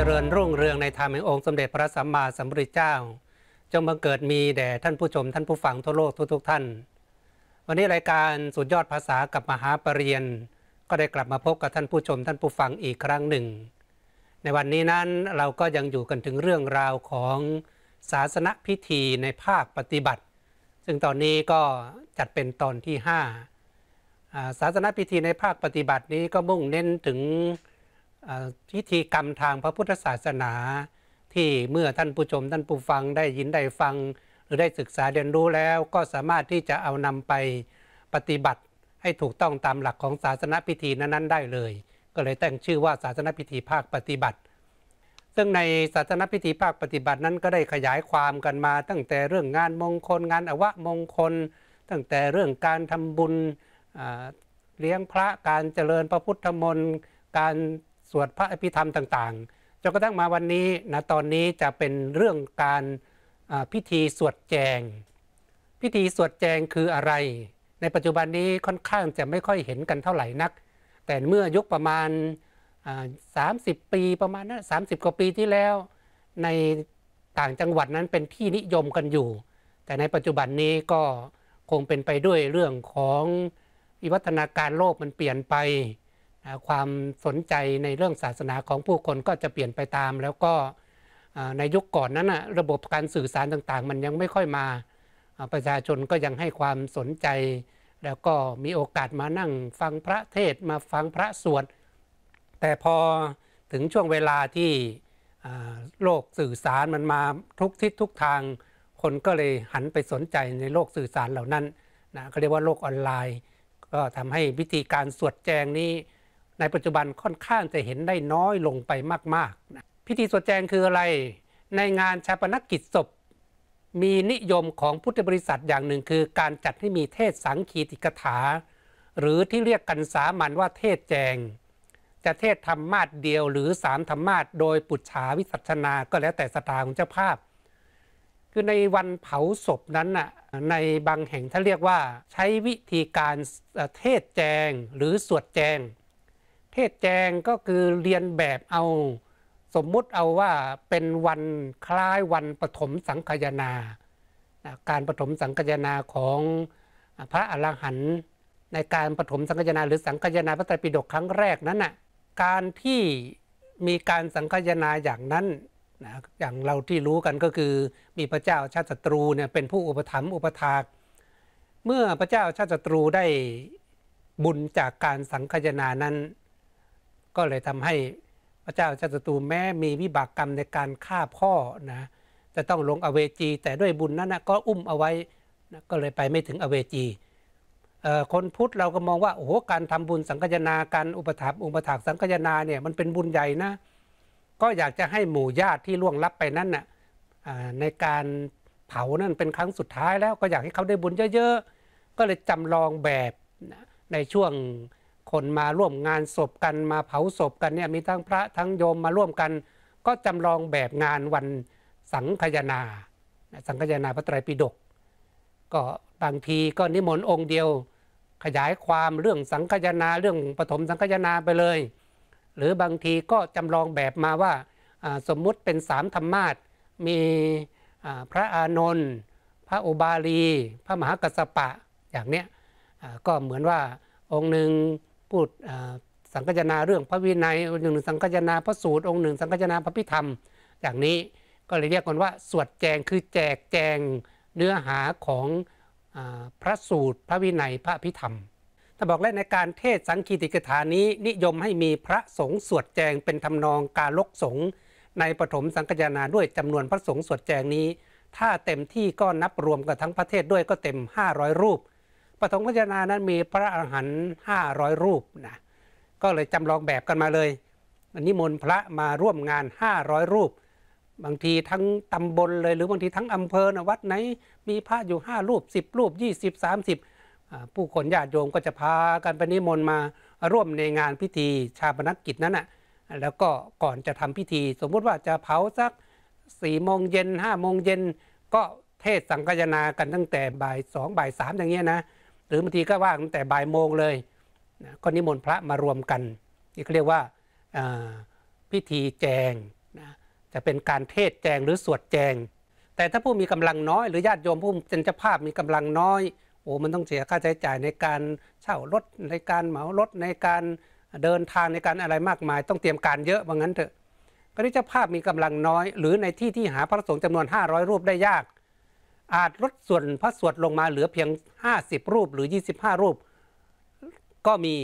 เจริญรุ่งเรืองในธรรมแห่งองค์สมเด็จพระสัมมาสัมพุทธเจ้าจงบังเกิดมีแด่ท่านผู้ชม ท่านผู้ฟังทั่วโลกทุกๆท่าน วันนี้รายการสุดยอดภาษากับมหาปรริญญาก็ได้กลับมาพบกับท่านผู้ชมท่านผู้ฟังอีกครั้งหนึ่ง ในวันนี้นั้นเราก็ยังอยู่กันถึงเรื่องราวของศาสนพิธีในภาคปฏิบัติ ซึ่งตอนนี้ก็จัดเป็นตอนที่5ศาสนพิธีในภาคปฏิบัตินี้ก็มุ่งเน้นถึงพิธีกรรมทางพระพุทธศาสนา ที่เมื่อท่านผู้ชมท่านผู้ฟังได้ยินได้ฟัง หรือได้ศึกษาเรียนรู้แล้ว ก็สามารถที่จะเอานำไปปฏิบัติ ให้ถูกต้องตามหลักของศาสนพิธีนั้นๆได้เลย ก็เลยแต่งชื่อว่าศาสนพิธีภาคปฏิบัติ ซึ่งในศาสนพิธีภาคปฏิบัตินั้นก็ได้ขยายความกันมา ตั้งแต่เรื่องงานมงคลงานอวะมงคล ตั้งแต่เรื่องการทำบุญเลี้ยงพระการเจริญพระพุทธมนต์การสวดพระอภิธรรมต่างๆจนกระทั่งมาวันนี้นะตอนนี้จะเป็นเรื่องการพิธีสวดแจง พิธีสวดแจงคืออะไร ในปัจจุบันนี้ค่อนข้างจะไม่ค่อยเห็นกันเท่าไหร่นัก แต่เมื่อยุคประมาณ30 ปีประมาณนะั้นสากว่าปีที่แล้ว ในต่างจังหวัดนั้นเป็นที่นิยมกันอยู่ แต่ในปัจจุบันนี้ก็คงเป็นไปด้วยเรื่องของวิวัฒนาการโลกมันเปลี่ยนไปความสนใจในเรื่องศาสนาของผู้คนก็จะเปลี่ยนไปตาม แล้วก็ในยุคก่อนนั้นระบบการสื่อสารต่าง ๆ มันยังไม่ค่อยมา ประชาชนก็ยังให้ความสนใจ แล้วก็มีโอกาสมานั่งฟังพระเทศมาฟังพระสวด แต่พอถึงช่วงเวลาที่โลกสื่อสารมันมาทุกทิศทุกทางคนก็เลยหันไปสนใจในโลกสื่อสารเหล่านั้นนะเขาเรียกว่าโลกออนไลน์ ก็ทำให้วิธีการสวดแจงนี้ในปัจจุบันค่อนข้างจะเห็นได้น้อยลงไปมากๆนะพิธีสวดแจงคืออะไร ในงานชาปนกิจศพมีนิยมของพุทธบริษัทอย่างหนึ่งคือการจัดให้มีเทศสังคีติกถา หรือที่เรียกกันสามัญว่าเทศแจง จะเทศธรรมาตเดียวหรือสามธรรมาตโดยปุจฉาวิสัชนาก็แล้วแต่สตาของเจ้าภาพ คือในวันเผาศพนั้นน่ะในบางแห่งถ้าเรียกว่าใช้วิธีการเทศแจงหรือสวดแจงเทศแจงก็คือเรียนแบบเอาสมมุติเอาว่าเป็นวันคล้ายวันปฐมสังคยนาการปฐมสังคยนาของพระอรหันต์ในการปฐมสังคยนาหรือสังคยนาพระไตรปิฎกครั้งแรกนั้นน่ะการที่มีการสังคยนาอย่างนั้นนะอย่างเราที่รู้กันก็คือ มีพระเจ้าชาติศัตรูเนี่ยเป็นผู้อุปถัมภ์อุปถากเมื่อพระเจ้าชาติศัตรูได้บุญจากการสังคยนานั้นก็เลยทำให้พระเจ้าจัตตูแม้มีวิบากกรรมในการฆ่าพ่อนะจะต้องลงอเวจี แต่ด้วยบุญนั้นนะก็อุ้มเอาไว้นะก็เลยไปไม่ถึงอเวจีคนพุทธเราก็มองว่าโอ้โหการทำบุญสังฆนาการอุปถัมภ์อุปถากสังฆนาเนี่ยมันเป็นบุญใหญ่นะก็อยากจะให้หมู่ญาติที่ล่วงลับไปนั้นนะ่ะในการเผานั่นเป็นครั้งสุดท้ายแล้ว ก็อยากให้เขาได้บุญเยอะๆก็เลยจำลองแบบในช่วงคนมาร่วมงานศพกันมาเผาศพกันเนี่ยมีทั้งพระทั้งโยมมาร่วมกัน ก็จำลองแบบงานวันสังคยนาสังคยนาพระไตรปิฎกก็บางทีก็นิมนต์องค์เดียวขยายความเรื่องสังคยนาเรื่องปฐมสังคยนาไปเลย หรือบางทีก็จำลองแบบมาว่าสมมุติเป็นสามธรรมาสมีพระอานนท์พระอุบาลี พระมหากัสปะอย่างเนี้ยก็เหมือนว่าองค์หนึ่งพูดสังกัจนาเรื่องพระวินัยองค์หนึ่งสังกัจนาพระสูตร องค์หนึ่งสังกัจนาพระพิธรรมอย่างนี้ก็เลยเรียกกันว่า สวดแจงคือแจกแจงเนื้อหาของพระสูตรพระวินัยพระพิธรรมถ้าบอกแลวในการเทศสังคีติกถานี้นิยมให้มีพระสงฆ์สวดแจงเป็นทำนองการลกสงฆ์ในปฐมสังกัจนาด้วยจำนวนพระสงฆ์สวดแจงนี้ ถ้าเต็มที่ก็นับรวมกับทั้งประเทศด้วยก็เต็ม 500 รูปปฐมกัจนานั้นมีพระอรหันต์ห้าร้อยรูปนะก็เลยจำลองแบบกันมาเลย นิมนต์พระมาร่วมงานห้าร้อยรูปบางทีทั้งตำบลเลยหรือบางทีทั้งอำเภอนะวัดไหนมีพระอยู่ห้ารูปสิบรูปยี่สิบสามสิบผู้คนญาติโยมก็จะพากันไปนิมนต์มาร่วมในงานพิธีชาปนกิจนั้นอ่ะแล้วก็ก่อนจะทำพิธี สมมุติว่าจะเผาสักสี่โมงเย็นห้าโมงเย็นก็เทศสังกยนากันตั้งแต่บ่ายสองบ่ายสามอย่างเงี้ยนะหรือบางทีก็ว่างตั้งแต่บ่ายโมงเลยนะก็นิมนต์พระมารวมกันนี่เรียกว่าพิธีแจงนะจะเป็นการเทศแจงหรือสวดแจง แต่ถ้าผู้มีกำลังน้อย หรือญาติโยมผู้เป็นเจ้าภาพมีกำลังน้อยโอ้มันต้องเสียค่าใช้จ่ายในการเช่ารถในการเหมารถในการเดินทางในการอะไรมากมาย ต้องเตรียมการเยอะว่างั้นเถอะก็ที่เจ้าภาพมีกำลังน้อยหรือในที่ที่หาพระสงฆ์จำนวน 500 รูปได้ยากอาจลดส่วนพระสวดลงมาเหลือเพียง 50 รูปหรือ 25 รูป ก็มี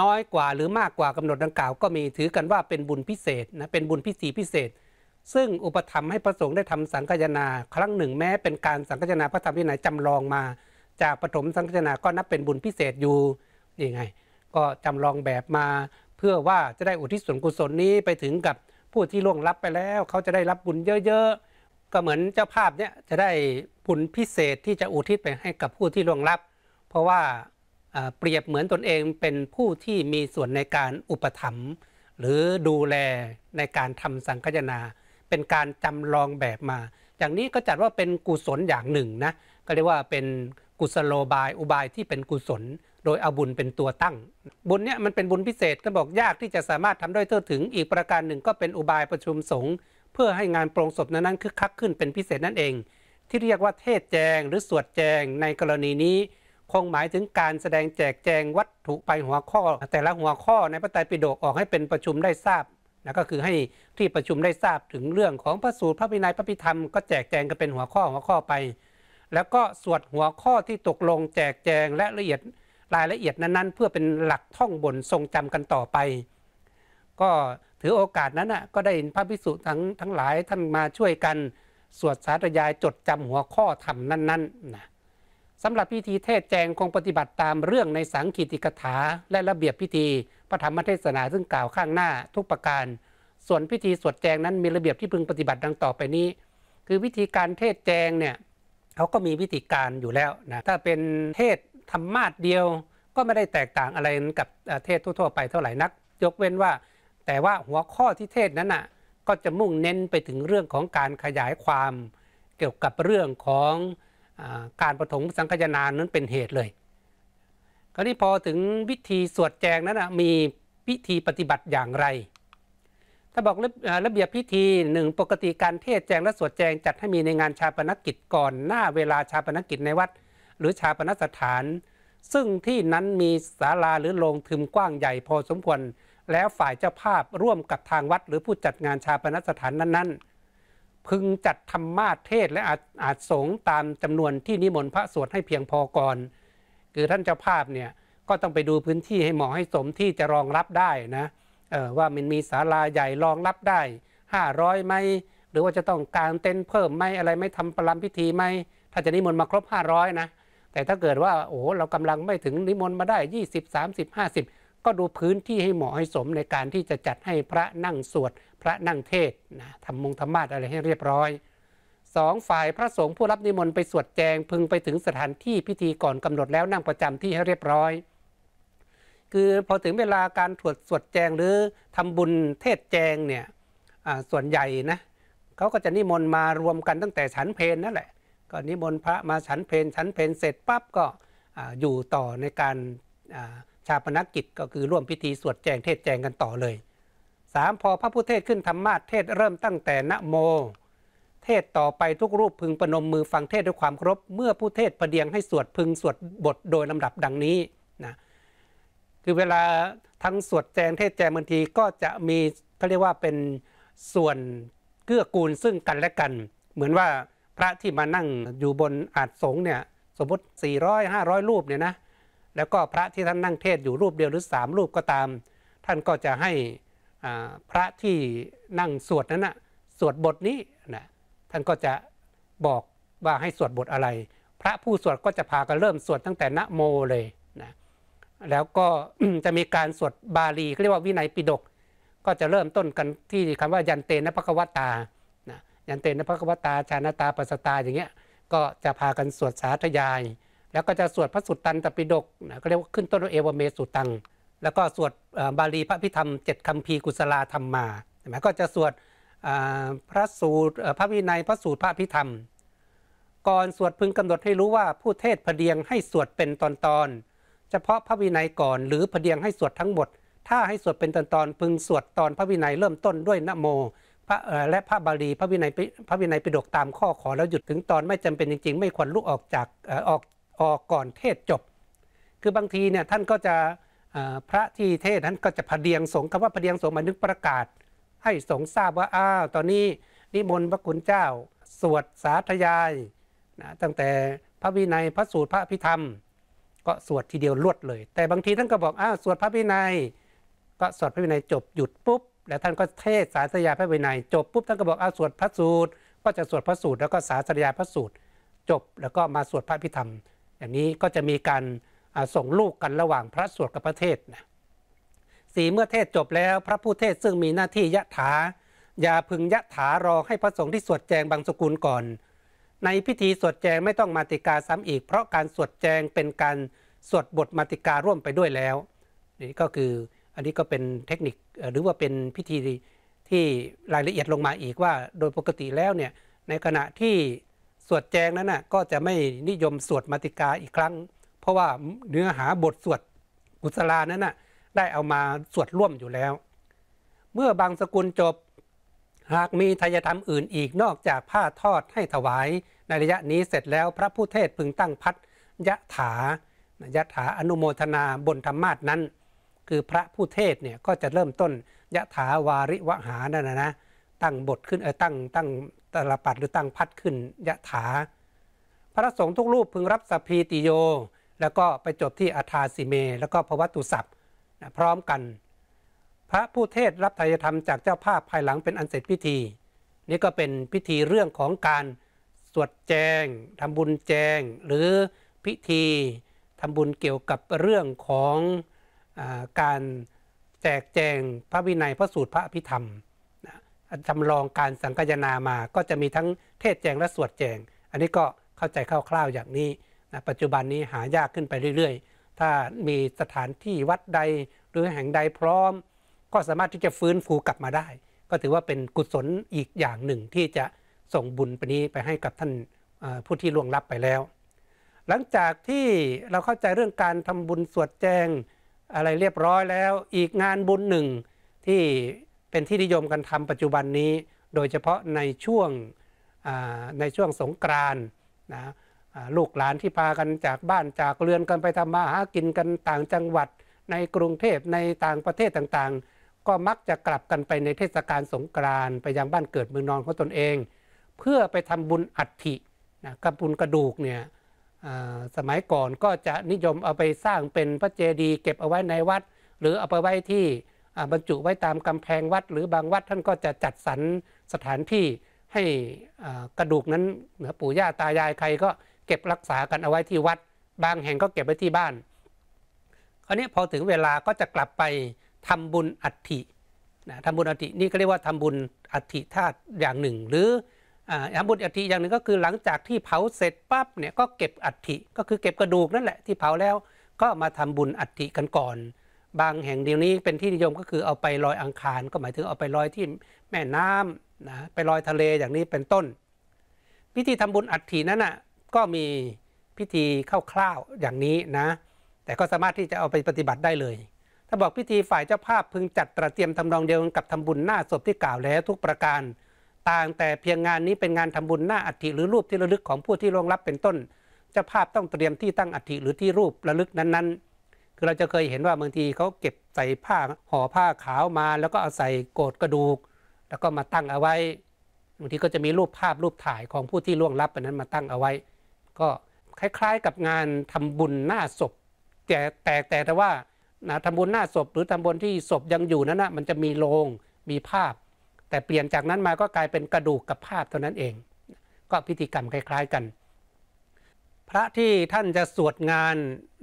น้อยกว่าหรือมากกว่ากำหนดดังกล่าวก็มีถือกันว่าเป็นบุญพิเศษนะเป็นบุญพิศีพิเศษ ซึ่งอุปธรรมให้พระสงฆ์ได้ทำสังฆนา ครั้งหนึ่งแม้เป็นการสังฆนาพระธรรมวินัยจำลองมา จากปฐมสังฆนาก็นับเป็นบุญพิเศษอยู่ยังไงก็จำลองแบบมาเพื่อว่าจะได้อุทิศส่วนกุศลนี้ไปถึงกับผู้ที่ล่วงลับไปแล้ว เขาจะได้รับบุญเยอะๆก็เหมือนเจ้าภาพเนี่ยจะได้บุญพิเศษที่จะอุทิศไปให้กับผู้ที่ล่วงลับ เพราะว่าเปรียบเหมือนตนเองเป็นผู้ที่มีส่วนในการอุปถัมภ์หรือดูแลในการทำสังคยนา เป็นการจำลองแบบมาอย่างนี้ก็จัดว่าเป็นกุศลอย่างหนึ่งนะก็เรียกว่าเป็นกุศโลบายอุบายที่เป็นกุศล โดยเอาบุญเป็นตัวตั้งบุญเนี่ยมันเป็นบุญพิเศษก็บอกยากที่จะสามารถทำได้ทั่วถึงอีกประการหนึ่ง ก็เป็นอุบายประชุมสงฆ์เพื่อให้งานโปรงศพนั้นคึกคักขึ้นเป็นพิเศษนั่นเอง ที่เรียกว่า เทศแจง หรือสวดแจงในกรณีนี้คงหมายถึงการแสดงแจกแจงวัตถุไปหัวข้อ แต่ละหัวข้อในพระไตรปิฎกออกให้เป็นประชุมได้ทราบนะก็คือให้ที่ประชุมได้ทราบถึงเรื่องของพระสูตรพระวินัยพระพิธรรมก็แจกแจงกันเป็นหัวข้อหัวข้อไป แล้วก็สวดหัวข้อที่ตกลง แจกแจงและละเอียดรายละเอียดนั้นๆ เพื่อเป็นหลักท่องบนทรงจำกันต่อไป ก็ถือโอกาสนั้นน่ะก็ได้พระภิกษุทั้งทั้งหลายท่านมาช่วยกันสวดสาธยายจดจำหัวข้อธรรมนั้นๆนะสำหรับพิธีเทศแจงคงปฏิบัติตามเรื่องในสังคีติกถาและระเบียบพิธีพระธรรมเทศนาซึ่งกล่าวข้างหน้าทุกประการ ส่วนพิธีสวดแจงนั้นมีระเบียบที่พึงปฏิบัติดังต่อไปนี้ คือวิธีการเทศแจงเนี่ยเขาก็มีวิธีการอยู่แล้วนะถ้าเป็นเทศธรรมาสเดียว ก็ไม่ได้แตกต่างอะไรกับเทศทั่วๆไปเท่าไหร่นักยกเว้นว่าแต่ว่าหัวข้อที่เทศนั้นน่ะก็จะมุ่งเน้นไปถึงเรื่องของการขยายความ เกี่ยวกับเรื่องของอการประถมสังคยนานั้นเป็นเหตุเลย คราวนี้พอถึงวิธีสวดแจงนั้นนะมีพิธีปฏิบัติอย่างไร ถ้าบอกระเบียบพิธีหนึ่งปกติการเทศแจงและสวดแจงจัดให้มีในงานชาปนกิจก่อน หน้าเวลาชาปนกิจในวัด หรือชาปนสถาน ซึ่งที่นั้นมีศาลาหรือโรงทึมกว้างใหญ่พอสมควรแล้วฝ่ายเจ้าภาพร่วมกับทางวัดหรือผู้จัดงานชาปนสถานนั้นๆ พึงจัดธรรมาเทศและอาจอาจสงตามจำนวนที่นิมนต์พระสวดให้เพียงพอก่อน คือท่านเจ้าภาพเนี่ย ก็ต้องไปดูพื้นที่ให้เหมาะให้สมที่จะรองรับได้นะว่ามันมีศาลาใหญ่รองรับได้ 500ไหมหรือว่าจะต้องการเต้นเพิ่มไหมอะไรไม่ทำประลัมพิธีไหมถ้าจะนิมนต์มาครบ 500นะแต่ถ้าเกิดว่าโอ้เรากำลังไม่ถึงนิมนต์มาได้20 30 50ก็ดูพื้นที่ให้เหมาะให้สมในการที่จะจัดให้พระนั่งสวด พระนั่งเทศนะทำมงธรรมาตอะไรให้เรียบร้อยสองฝ่ายพระสงฆ์ผู้รับนิมนต์ไปสวดแจงพึงไปถึงสถานที่พิธีก่อนกำหนดแล้วนั่งประจำที่ให้เรียบร้อย คือพอถึงเวลาการถวดสวดแจงหรือทำบุญเทศแจงเนี่ยส่วนใหญ่นะเขาก็จะนิมนต์มารวมกันตั้งแต่ฉันเพนนั่นแหละก็นิมนต์พระมาฉันเพนฉันเพนเสร็จปั๊บก็อยู่ต่อในการชาปนกกิจก็คือร่วมพิธี สวดแจงเทศแจงกันต่อเลย 3. พอพระผู้เทศขึ้นธรรมาทเทศเริ่มตั้งแต่นโม เทศต่อไปทุกรูปพึงประนมมือฟังเทศด้วยความครบ เมื่อผู้เทศประเดียงให้สวดพึงสวดบทโดยลำดับดังนี้นะคือเวลาทั้งสวดแจงเทศแจงบางทีก็จะมีเขาเรียกว่าเป็นส่วนเกื้อกูลซึ่งกันและกัน เหมือนว่าพระที่มานั่งอยู่บนอาจสงเนี่ยสมมติ 400 500 รูปเนี่ยนะแล้วก็พระที่ท่านนั่งเทศอยู่รูปเดียว หรือสามรูปก็ตาม ท่านก็จะให้พระที่นั่งสวดนั้นนะสวดบทนี้นะท่านก็จะบอกว่าให้สวดบทอะไร พระผู้สวดก็จะพากันเริ่มสวดตั้งแต่นะโมเลยนะแล้วก็จะมีการสวดบาลีเรียกว่าวินัยปิฎกก็จะเริ่มต้นกันที่คำว่ายันเตนะพระกวตานะยันเตนะพระกวตาชาาตาปัสตาอย่างเงี้ยก็จะพากันสวดสาธยายแล้วก็จะสวดพระสุตตันตปิฎกนะก็เรียกว่าขึ้นต้นเอวเมสุตัง แล้วก็สวดบาลีพระพิธรรมเจ็ดคำพีกุศลาธรรมมาใช่ไหมก็จะสวดพระสูตรพระวินัยพระสูตรพระพิธรรมก่อนสวดพึงกำหนดให้รู้ว่าผู้เทศพเดียงให้สวดเป็นตอนตอนเฉพาะพระวินัยก่อน หรือพเดียงให้สวดทั้งหมด ถ้าให้สวดเป็นตอนตอนพึงสวดตอนพระวินัยเริ่มต้นด้วยนโมและพระบาลีพระวินัยพระวินัยปิฎกตามข้อขอแล้วหยุดถึงตอนไม่จำเป็นจริง ๆ ไม่ควรลุกออกจากออกพอก่อนเทศจบ คือบางทีเนี่ยท่านก็จะพระที่เทศท่านก็จะพเดียงสงคำว่าพเดียงสงมานึกประกาศ ให้สงทราบว่าอ้าวตอนนี้นิมนต์พระคุณเจ้าสวดสาธยายนะตั้งแต่พระวินัยพระสูตรพระพิธรรม ก็สวดทีเดียวรวดเลย แต่บางทีท่านก็บอกอ้าวสวดพระวินัย ก็สวดพระวินัยจบหยุดปุ๊บแล้วท่านก็เทศสาธยายพระวินัยจบปุ๊บท่านก็บอกอ้าวสวดพระสูตร ก็จะสวดพระสูตรแล้วก็สาธยายพระสูตรจบ แล้วก็มาสวดพระพิธรรมอย่างนี้ก็จะมีการส่งลูกกันระหว่างพระสวดกับพระเทศนะสีเมื่อเทศจบแล้วพระผู้เทศซึ่งมีหน้าที่ยะถาอย่าพึงยะถารอให้พระสงฆ์ที่สวดแจงบางสกุลก่อน ในพิธีสวดแจงไม่ต้องมาติกาซ้ำอีก เพราะการสวดแจงเป็นการสวดบทมาติการ่วมไปด้วยแล้ว นี่ก็คืออันนี้ก็เป็นเทคนิคหรือว่าเป็นพิธีที่รายละเอียดลงมาอีกว่า โดยปกติแล้วเนี่ยในขณะที่สวดแจง นั้นนะก็จะไม่นิยมสวดมาติกาอีกครั้ง เพราะว่าเนื้อหาบทสวดกุศลานั้นนะได้เอามาสวดร่วมอยู่แล้ว เมื่อบางสกุลจบหากมีทายธรรมอื่นอีกนอกจากผ้าทอดให้ถวาย ในระยะนี้เสร็จแล้วพระผู้เทศพึงตั้งพัดยะถา ยะถาอนุโมทนาบนธรรมาสนั้น คือพระผู้เทศเนี่ยก็จะเริ่มต้นยะถาวาริวหานั่นนะนะตั้งบทขึ้นเออตั้งตั้งตลปัดหรือตั้งพัดขึ้น ยะถา พระสงฆ์ทุกรูปพึงรับสพีติโย แล้วก็ไปจบที่อาทาสิเม แล้วก็พวัตุศัพท์พร้อมกัน พระผู้เทศรับไตรธรรมจากเจ้าภาพภายหลังเป็นอันเสร็จพิธี นี่ก็เป็นพิธีเรื่องของการสวดแจงทำบุญแจงหรือพิธีทำบุญเกี่ยวกับเรื่องของอการแจกแจงพระวินัยพระสูตรพระอภิธรรมจำลองการสังคยนามา ก็จะมีทั้งเทศแจงและสวดแจง อันนี้ก็เข้าใจคร่าวๆอย่างนี้นะปัจจุบันนี้หายากขึ้นไปเรื่อยๆถ้ามีสถานที่วัดใดหรือแห่งใดพร้อม ก็สามารถที่จะฟื้นฟูกลับมาได้ ก็ถือว่าเป็นกุศลอีกอย่างหนึ่งที่จะส่งบุญไปนี้ไปให้กับท่านผู้ที่ล่วงลับไปแล้ว หลังจากที่เราเข้าใจเรื่องการทำบุญสวดแจง อะไรเรียบร้อยแล้วอีกงานบุญหนึ่งที่เป็นที่นิยมกันทำปัจจุบันนี้โดยเฉพาะในช่วงในช่วงสงกรานนะลูกหลานที่พากันจากบ้านจากเรือนกันไปทำมาหากินกันต่างจังหวัดในกรุงเทพในต่างประเทศต่างๆ ก็มักจะกลับกันไปในเทศกาลสงกรานไปยังบ้านเกิดเมืองนอนของตนเอง เพื่อไปทำบุญอัฐินะกระบุญกระดูกเนี่ยสมัยก่อนก็จะนิยมเอาไปสร้างเป็นพระเจดีย์เก็บเอาไว้ในวัด หรือเอาไปไว้ที่บรรจุไว้ตามกำแพงวัด หรือบางวัดท่านก็จะจัดสรรสถานที่ให้กระดูกนั้นเหนือปู่ย่าตายายใครก็เก็บรักษากันเอาไว้ที่วัด บางแห่งก็เก็บไว้ที่บ้าน คราวนี้พอถึงเวลาก็จะกลับไปทำบุญอัฐินะทำบุญอัฐินี่ก็เรียกว่าทำบุญอัฐิธาตุอย่างหนึ่ง หรือทำบุญอัฐิอย่างหนึ่งก็คือหลังจากที่เผาเสร็จปั๊บเนี่ยก็เก็บอัฐิก็คือเก็บกระดูก นั่นแหละที่เผาแล้วก็มาทำบุญอัฐิกันก่อนบางแห่งเดียวนี้เป็นที่นิยมก็คือเอาไปลอยอังคารก็หมายถึงเอาไปลอยที่แม่น้ำนะไปลอยทะเลอย่างนี้เป็นต้นพิธีทำบุญอัฐินั้นนะ่ะก็มีพิธีคร่าวๆอย่างนี้นะ แต่ก็สามารถที่จะเอาไปปฏิบัติได้เลยถ้าบอกพิธีฝ่ายเจ้าภาพพึงจัดตระเตรียมทำนองเดียวกันกับทำบุญหน้าศพที่กล่าวแล้วทุกประการต่างแต่เพียงงานนี้เป็นงานทำบุญหน้าอัฐิหรือรูปที่ระลึกของผู้ที่ล่วงลับเป็นต้นเจ้าภาพต้องเตรียมที่ตั้งอัฐิหรือที่รูประลึกนั้นๆคือเราจะเคยเห็นว่าบางทีเขาเก็บใส่ผ้าห่อผ้าขาวมา แล้วก็เอาใส่โกดกระดูก แล้วก็มาตั้งเอาไว้บางทีก็จะมีรูปภาพรูปถ่ายของผู้ที่ล่วงลับไปนั้นมาตั้งเอาไว้ ก็คล้ายๆกับงานทำบุญหน้าศพแต่แต่แต่ว่านะทำบุญหน้าศพหรือทำบุญที่ศพยังอยู่นั้นนะมันจะมีโลงมีภาพ แต่เปลี่ยนจากนั้นมาก็กลายเป็นกระดูกกับภาพเท่านั้นเอง ก็พิธีกรรมคล้ายๆกันพระที่ท่านจะสวดงาน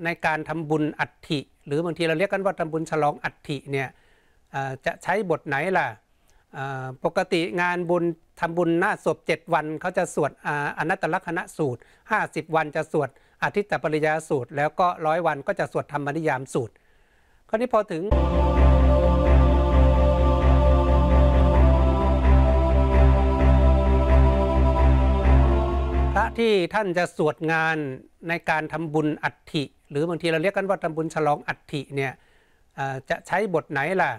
ในการทำบุญอัฐิหรือบางทีเราเรียกกันว่าทำบุญฉลองอัฐิเนี่ยจะใช้บทไหนล่ะปกติงานบุญทำบุญหน้าศพ7วันเขาจะสวดอนัตตลักษณะสูตร 50 วันจะสวดอาทิตตปริยาสูตร แล้วก็ร้อยวันก็จะสวดธรรมนิยามสูตรคราวนี้พอถึงที่ท่านจะสวดงานในการทำบุญอัฐิหรือบางทีเราเรียกกันว่าทำบุญฉลองอัฐิเนี่ยจะใช้บทไหนล่ะ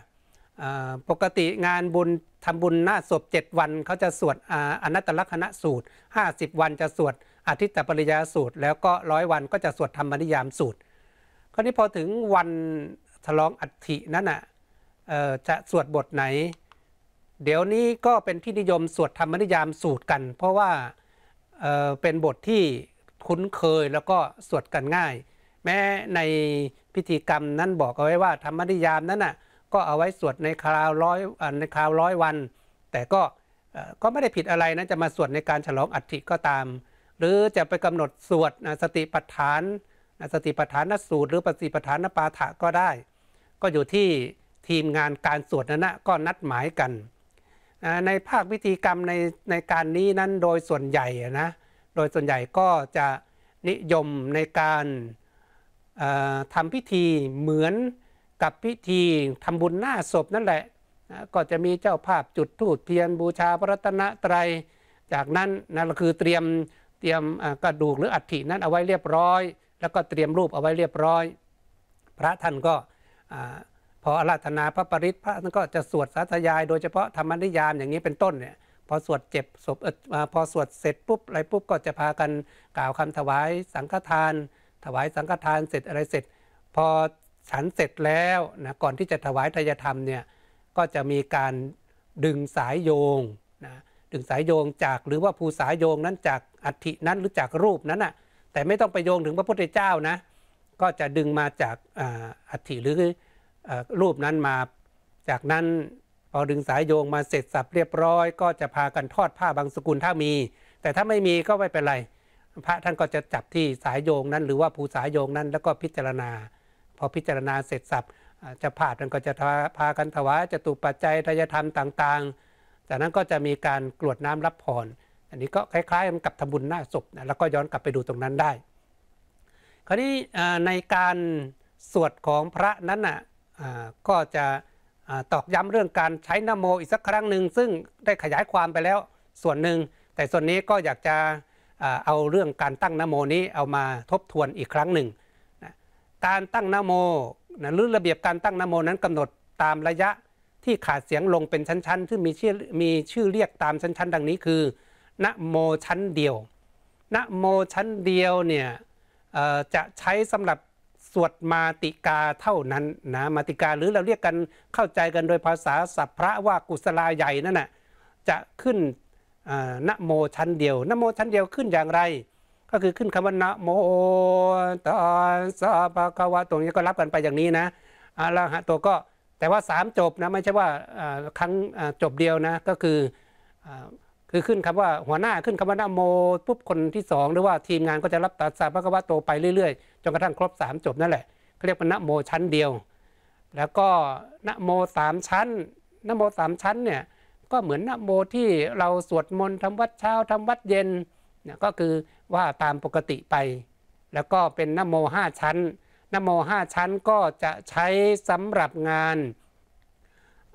ปกติงานบุญทำบุญหน้าศพ7วันเขาจะสวดอนัตตลักษณะสูตร 50 วันจะสวดอาทิตตปริยาสูตร แล้วก็ร้อยวันก็จะสวดธรรมนิยามสูตรคราวนี้พอถึงวันฉลองอัฐินั้นอ่ะจะสวดบทไหน เดี๋ยวนี้ก็เป็นที่นิยมสวดธรรมนิยามสูตรกัน เพราะว่าเป็นบทที่คุ้นเคยแล้วก็สวดกันง่าย แม้ในพิธีกรรมนั้นบอกเอาไว้ว่าธรรมนิยามนั้นน่ะก็เอาไว้สวดในคราวร้อยในคราวร้อยวัน แต่ก็ก็ไม่ได้ผิดอะไรนะ จะมาสวดในการฉลองอัฐิก็ตาม หรือจะไปกำหนดสวดสติปัฏฐาน สติปัฏฐานนสูตรหรือปฏิปัฏฐานปาฐะก็ได้ ก็อยู่ที่ทีมงานการสวดนั้นนะก็นัดหมายกันในภาคพิธีกรรมในในการนี้นั้นโดยส่วนใหญ่นะโดยส่วนใหญ่ก็จะนิยมในการทำพิธีเหมือนกับพิธีทำบุญหน้าศพนั่นแหละก็จะมีเจ้าภาพจุดธูปเทียนบูชาพระรัตนตรัยจากนั้นนั่นก็คือเตรียมเตรียมกระดูกหรืออัฐินั้นเอาไว้เรียบร้อย แล้วก็เตรียมรูปเอาไว้เรียบร้อย พระท่านก็พออาราธนาพระปริศพระั่นก็จะสวดสาธยายโดยเฉพาะธรรมนิยามอย่างนี้เป็นต้นเนี่ยพอสวดเจ็บศพพอสวดเสร็จปุ๊บอะไรปุ๊บ ก็จะพากันกล่าวคำถวายสังฆทาน ถวายสังฆทานเสร็จอะไรเสร็จ พอฉันเสร็จแล้วนะก่อนที่จะถวายทายธรรมเนี่ยก็จะมีการดึงสายโยงนะดึงสายโยงจากหรือว่าภูสายโยงนั้นจากอัฐินั้นหรือจากรูปนั้นอะ่ะแต่ไม่ต้องไปโยงถึงพระพุทธเจ้านะก็จะดึงมาจากอัฐิหรือรูปนั้นมาจากนั้นพอดึงสายโยงมาเสร็จสับเรียบร้อย ก็จะพากันทอดผ้าบางสกุลถ้ามี แต่ถ้าไม่มี ก็ไม่เป็นไร พระท่านก็จะจับที่สายโยงนั้น หรือว่าภูสายโยงนั้นแล้วก็พิจารณาพอพิจารณาเสร็จสับจะผ่าด่ันก็จะพากันถวายจะตุปัจจัยทายธรรมต่าง ๆ จากนั้นก็จะมีการกรวดน้ำรับพรออันนี้ก็คล้ายๆกันกับทำบุญหน้าศพนะแล้วก็ย้อนกลับไปดูตรงนั้นได้ คราวนี้ในการสวดของพระนั้นนะ่ะก็จะตอกย้ำเรื่องการใช้นโมอีกสักครั้งหนึ่งซึ่งได้ขยายความไปแล้วส่วนหนึ่งแต่ส่วนนี้ก็อยากจะเอาเรื่องการตั้งนโมนี้เอามาทบทวนอีกครั้งหนึ่งการตั้งนโมหรือระเบียบการตั้งนโมนั้นกำหนดตามระยะที่ขาดเสียงลงเป็นชั้นๆซึ่งมีชื่อมีชื่อเรียกตามชั้นๆ ดังนี้คือนโมชั้นเดียวนโมชั้นเดียวเนี่ยจะใช้สำหรับสวดมาติกาเท่านั้นนะมาติกาหรือเราเรียกกันเข้าใจกันโดยภาษาสัพพระว่ากุศลาใหญ่นั่นนะ่ะจะขึ้นนะโมชั้นเดียวนะโมชั้นเดียวขึ้นอย่างไร ก็คือขึ้นคำว่านะโมตอสสะปะกวะตรงนี้ก็รับกันไปอย่างนี้นะอะระหะตัวก็แต่ว่า3จบนะไม่ใช่ว่าครั้งจบเดียวนะก็คือคือขึ้นคำว่าหัวหน้าขึ้นคำว่านโมปุ๊บคนที่สองหรือว่าทีมงานก็จะรับตัดสาพระกวาโตไปเรื่อย ๆจนกระทั่งครบ 3 จบนั่นแหละเรียกว่านโมชั้นเดียว แล้วก็นโมสามชั้นนโมสามชั้นเนี่ยก็เหมือนนโมที่เราสวดมนต์ทำวัดเช้าทำวัดเย็นเนี่ยก็คือว่าตามปกติไป แล้วก็เป็นนโมห้าชั้นนโมห้าชั้นก็จะใช้สำหรับงาน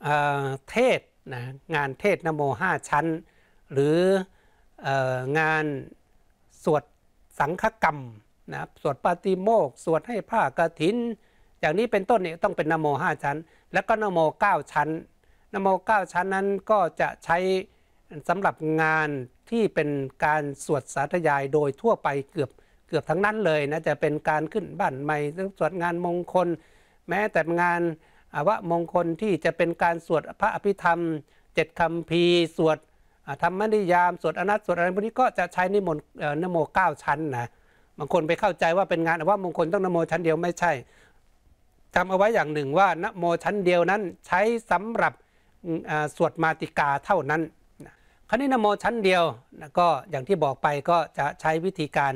เเทศนะงานเทศนโมห้าชั้นหรืองานสวดสังฆกรรมนะครับสวดปาติโมกสวดให้ผ้ากรถิน อย่างนี้เป็นต้นเนี่ยต้องเป็นนโมห้าชั้น แล้วก็นโมเก้าชั้นนโมเก้าชั้นนั้นก็จะใช้สำหรับงานที่เป็นการสวดสาธยายโดยทั่วไปเกือบเกือบทั้งนั้นเลยนะ จะเป็นการขึ้นบ้านใหม่ สวดงานมงคล แม้แต่งานอวมงคลที่จะเป็นการสวดพระอภิธรรมเจ็ดคำพีสวดธรรมนิยามสวดอนัตสวดอะไรพวกนี้ก็จะใช้นิมนต์นโมเก้าชั้นนะบางคนไปเข้าใจว่าเป็นงานว่ามงคลต้องนโมชั้นเดียวไม่ใช่จำเอาไว้อย่างหนึ่งว่านโมชั้นเดียวนั้นใช้สำหรับสวดมาติกาเท่านั้นคราวนี้นโมชั้นเดียวก็อย่างที่บอกไปก็จะใช้วิธีการ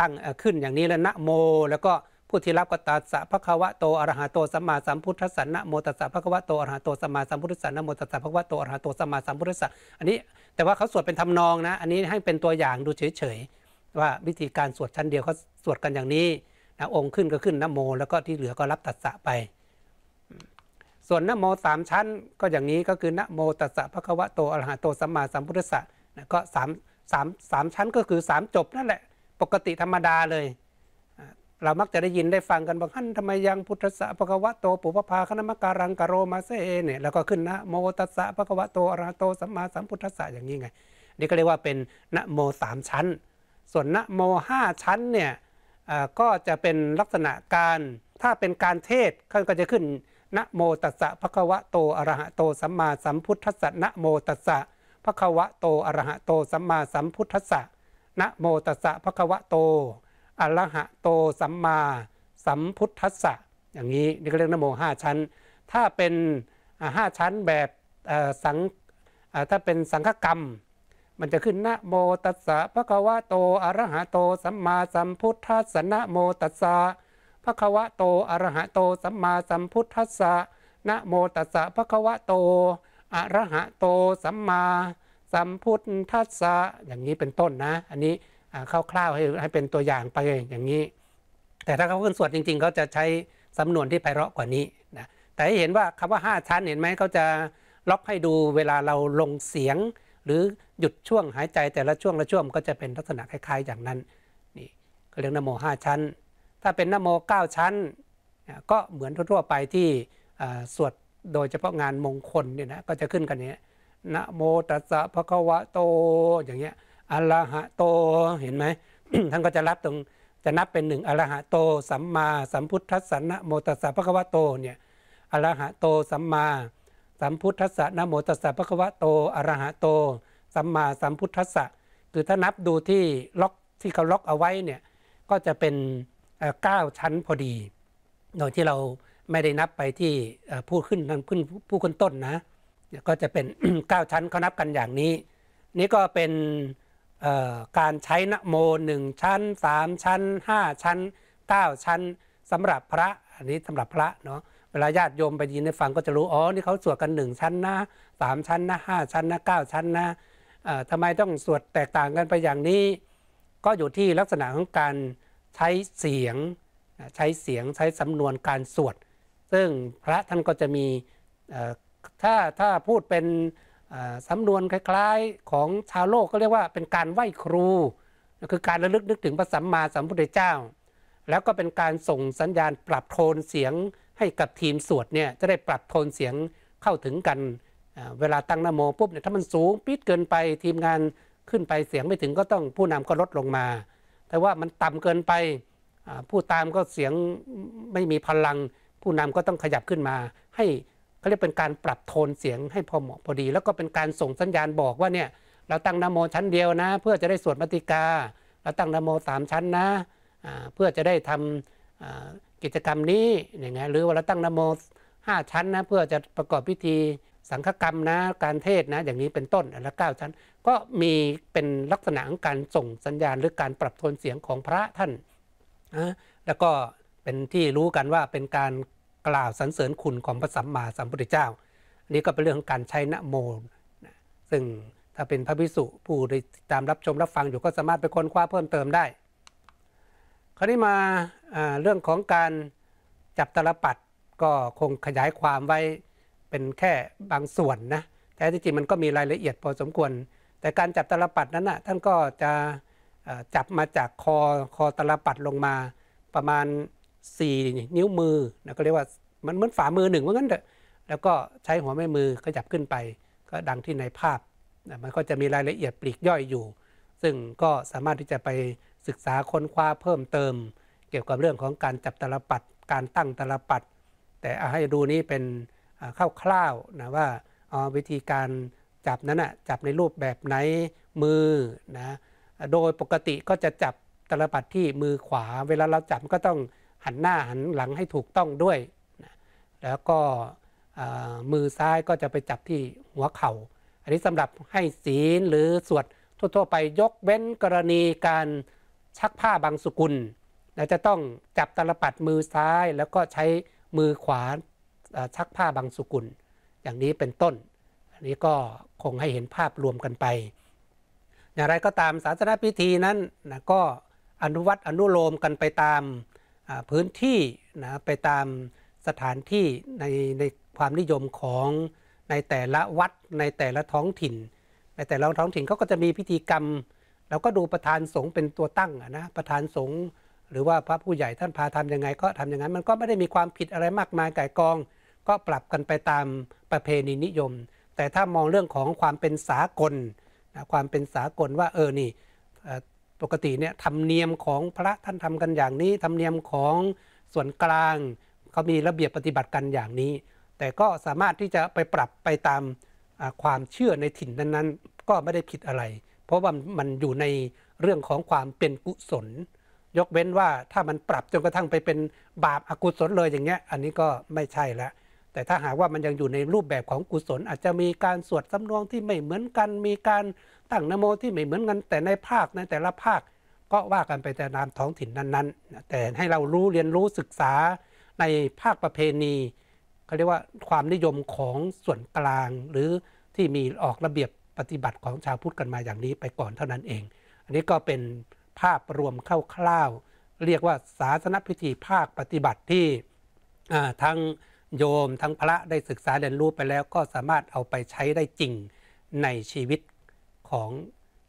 ตั้งขึ้นอย่างนี้แล้วนะโมแล้วก็ผู้ที่รับกตัสสะพระควะโตอรหะโตสัมมาสัมพุทธสันนะโมตัสสะพระควะโตอรหะโตสัมมาสัมพุทธสันนะโมตัสสะพระควะโตอรหะโตสัมมาสัมพุทธัสันอันนี้ แต่ว่าเขาสวดเป็นทำนองนะอันนี้ให้เป็นตัวอย่างดูเฉย ๆ ว่าวิธีการสวดชั้นเดียวเขาสวดกันอย่างนี้นะองค์ขึ้นก็ขึ้นนะโมแล้วก็ที่เหลือก็รับตัสสะไป ส่วนนะโมสามชั้นก็อย่างนี้ก็คือนะโมตัสสะพระควะโตอรหะโตสัมมาสัมพุทธัสันก็สามสามสามชั้นก็คือสามจบ นั่นแหละ ปกติธรรมดาเลยเรามักจะได้ยินได้ฟังกันบางท่านทำไมยัง พุทธะปะกวะโต ปุพพาคณมการังกโรมาเซเนี่ยแล้วก็ขึ้นนะโมตัสสะปะกวะโตอรหโตสัมมาสัมพุทธะอย่างนี้ไงนี่ก็เรียกว่าเป็นนะโมสามชั้น ส่วนนะโมห้าชั้นเนี่ยก็จะเป็นลักษณะการถ้าเป็นการเทศก็จะขึ้นนะโมตัสสะปะกวะโตอรหะโตสัมมาสัมพุทธะนะโมตัสสะปะกวะโตอรหะโตสัมมาสัมพุทธะนะโมตัสสะปะกวะโตอรหะโตสัมมาสัมพุทธัสสะอย่างนี้นี่ก็เรียกนโมห้าชั้นถ้าเป็นห้าชั้นแบบสังถ้าเป็นสังฆกรรมมันจะขึ้นนะโมตัสสะพระคาวะโตอรหะโตสัมมาสัมพุทธัสสะนะโมตัสสะพระคาวะโตอรหะโตสัมมาสัมพุทธัสสะนะโมตัสสะพระคาวะโตอรหะโตสัมมาสัมพุทธัสสะอย่างนี้เป็นต้นนะ อันนี้คร่าวๆให้ให้เป็นตัวอย่างไปอย่างนี้ แต่ถ้าเขาขึ้นสวดจริงๆเขาจะใช้สำนวนที่ไพเราะกว่านี้นะแต่ให้เห็นว่าคำว่า 5 ชั้นเห็นไหมเขาจะล็อกให้ดูเวลาเราลงเสียง หรือหยุดช่วงหายใจแต่ละช่วง ละช่วง ก็จะเป็นลักษณะ คล้าย ๆอย่างนั้นนี่ก็เรียกนโม5ชั้น ถ้าเป็นนโม 9 ชั้น ก็เหมือนทั่วๆไปที่สวดโดยเฉพาะงานมงคลเนี่ยนะก็จะขึ้นกันเนี้ยนะโมตัสสะภะคะวะโตอย่างเงี้ยอัลหะโตเห็นไหมท่านก็จะรับตรงจะนับเป็นหนึ่งอรหะโต สัมมาสัมพุทธัสสนนะโมตัสสะพระควะโตเนี่ย อรหะโต สัมมาสัมพุทธัสสนนะโมตัสสะพระควะโตอรหะโตสัมมาสัมพุทธัสสะคือถ้านับดูที่ล็อกที่เขาล็อกเอาไว้เนี่ยก็จะเป็นเก้าชั้นพอดีโดยที่เราไม่ได้นับไปที่ผู้ขึ้นนขึ้นผู้คนต้นนะ ก็จะเป็น9ชั้นเขานับกันอย่างนี้ นี่ก็เป็นการใช้นโมหนึ่งชั้นสามชั้นห้าชั้นเก้าชั้นสำหรับพระอันนี้สำหรับพระเนาะเวลาญาติโยมไปยินในฟังก็จะรู้อ๋อนี่เขาสวดกันหนึ่งชั้นนะสามชั้นนะห้าชั้นนะเก้าชั้นนะทำไมต้องสวดแตกต่างกันไปอย่างนี้ ก็อยู่ที่ลักษณะของการใช้เสียงใช้เสียงใช้สำนวนการสวดซึ่งพระท่านก็จะมีถ้าถ้าพูดเป็นสำนวนคล้าย ๆ ของชาวโลกก็เรียกว่าเป็นการไหว้ครูคือการระลึกนึกถึงพระสัมมาสัมพุทธเจ้า แล้วก็เป็นการส่งสัญญาณปรับโทนเสียงให้กับทีมสวดเนี่ยจะได้ปรับโทนเสียงเข้าถึงกัน เวลาตั้งนโมปุ๊บเนี่ยถ้ามันสูงปิดเกินไปทีมงานขึ้นไปเสียงไม่ถึงก็ต้องผู้นำก็ลดลงมา แต่ว่ามันต่ำเกินไปผู้ตามก็เสียงไม่มีพลัง ผู้นำก็ต้องขยับขึ้นมาให้เขาเรียกเป็นการปรับโทนเสียงให้พอเหมาะพอดี แล้วก็เป็นการส่งสัญญาณบอกว่าเนี่ยเราตั้งนโมชั้นเดียวนะเพื่อจะได้สวดมัติกาเราตั้งนโมสามชั้นนะเพื่อจะได้ทำกิจกรรมนี้อย่างเงี้ยหรือว่าเราตั้งนโมห้าชั้นนะเพื่อจะประกอบพิธีสังฆกรรมนะการเทศนะอย่างนี้เป็นต้นและเก้าชั้น ก็มีเป็นลักษณะของการส่งสัญญาณหรือการปรับโทนเสียงของพระท่านนะแล้วก็เป็นที่รู้กันว่าเป็นการกล่าวสรรเสริญคุณของพระสัมมาสัมพุทธเจ้า นี่ก็เป็นเรื่องของการใช้นะโมนะซึ่งถ้าเป็นพระภิกษุผู้ได้ตามรับชมรับฟังอยู่ก็สามารถไปค้นคว้าเพิ่มเติมได้ คราวนี้มาเรื่องของการจับตลปัดก็คงขยายความไว้เป็นแค่บางส่วนนะ แต่จริงๆมันก็มีรายละเอียดพอสมควร แต่การจับตลปัดนั้นนะ่ะท่านก็จะจับมาจากคอคอตลปัดลงมาประมาณสี่นิ้วมือนะก็เรียกว่ามันเหมือนฝ่ามือหนึ่งว่างั้นเถอะแล้วก็ใช้หัวแม่มือขยับขึ้นไปก็ดังที่ในภาพนะมันก็จะมีรายละเอียดปลีกย่อยอยู่ ซึ่งก็สามารถที่จะไปศึกษาค้นคว้าเพิ่มเติม เกี่ยวกับเรื่องของการจับตลปัด การตั้งตลปัด แต่ให้ดูนี้เป็นคร่าวๆนะว่าวิธีการจับนั้นอ่ะจับในรูปแบบไหนมือนะโดยปกติก็จะจับตลปัดที่มือขวา เวลาเราจับก็ต้องหันหน้าหันหลังให้ถูกต้องด้วย แล้วก็มือซ้ายก็จะไปจับที่หัวเขา่า อันนี้สำหรับให้ศีลหรือสวดทั่วๆ ไปยกเว้นกรณีการชักผ้าบางสกุลและจะต้องจับตลปัดมือซ้ายแล้วก็ใช้มือขวาชักผ้าบางสกุล อย่างนี้เป็นต้น อันนี้ก็คงให้เห็นภาพรวมกันไป อย่างไรก็ตามศาสนาพิธีนั้นนะก็อนุวัตอนุโลมกันไปตามพื้นที่นะไปตามสถานที่ในในความนิยมของในแต่ละวัดในแต่ละท้องถิ่น ในแต่ละท้องถิ่นเขาก็จะมีพิธีกรรมเราก็ดูประธานสงฆ์เป็นตัวตั้งนะประธานสงฆ์หรือว่าพระผู้ใหญ่ท่านพาทำยังไงก็ทำอย่างนั้น มันก็ไม่ได้มีความผิดอะไรมากมายไก่กอง ก็ปรับกันไปตามประเพณีนิยม แต่ถ้ามองเรื่องของความเป็นสากลนะความเป็นสากลว่าเออนี่ปกติเนี่ยธรรมเนียมของพระท่านทำกันอย่างนี้ธรรมเนียมของส่วนกลางเขามีระเบียบปฏิบัติกันอย่างนี้ แต่ก็สามารถที่จะไปปรับไปตามความเชื่อในถิ่นนั้นๆก็ไม่ได้ผิดอะไร เพราะว่ามันอยู่ในเรื่องของความเป็นกุศล ยกเว้นว่าถ้ามันปรับจนกระทั่งไปเป็นบาปอกุศลเลยอย่างเงี้ย อันนี้ก็ไม่ใช่ละแต่ถ้าหากว่ามันยังอยู่ในรูปแบบของกุศลอาจจะมีการสวดสำนองที่ไม่เหมือนกันมีการตั้งนโมที่ไม่เหมือนกันแต่ในภาคในแต่ละภาคก็ว่ากันไปแต่นามท้องถิ่นนั้นๆแต่ให้เรารู้เรียนรู้ศึกษาในภาคประเพณีเขาเรียกว่าความนิยมของส่วนกลางหรือที่มีออกระเบียบปฏิบัติของชาวพุทธกันมาอย่างนี้ไปก่อนเท่านั้นเอง อันนี้ก็เป็นภาพรวมคร่าวๆเรียกว่าศาสนพิธีภาคปฏิบัติที่ทั้งโยมทั้งพระได้ศึกษาเรียนรู้ไปแล้ว ก็สามารถเอาไปใช้ได้จริงในชีวิตของ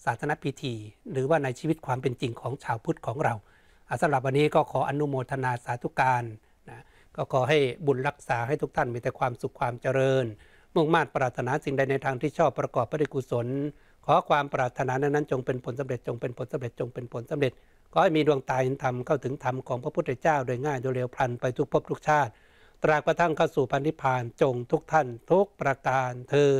ศาสนพิธี หรือว่าในชีวิตความเป็นจริงของชาวพุทธของเราสำหรับวันนี้ก็ขออนุโมทนาสาธุการนะก็ขอให้บุญรักษาให้ทุกท่านมีแต่ความสุขความเจริญ มุ่งมา่ปรารถนาสิ่งใดในทางที่ชอบประกอบพระกุศลขอความปรารถนานั้นจงเป็นผลสำเร็จจงเป็นผลสำเร็จจงเป็นผลสำเร็จขอให้มีดวงตาเห็นธรรมเข้าถึงธรรมของพระพุทธเจ้าโดยง่ายโดยเร็วพลันไปทุกภพทุกชาติ ตรากระทั่งเข้าสู่พันธิพานจงทุกท่านทุกประการเธอ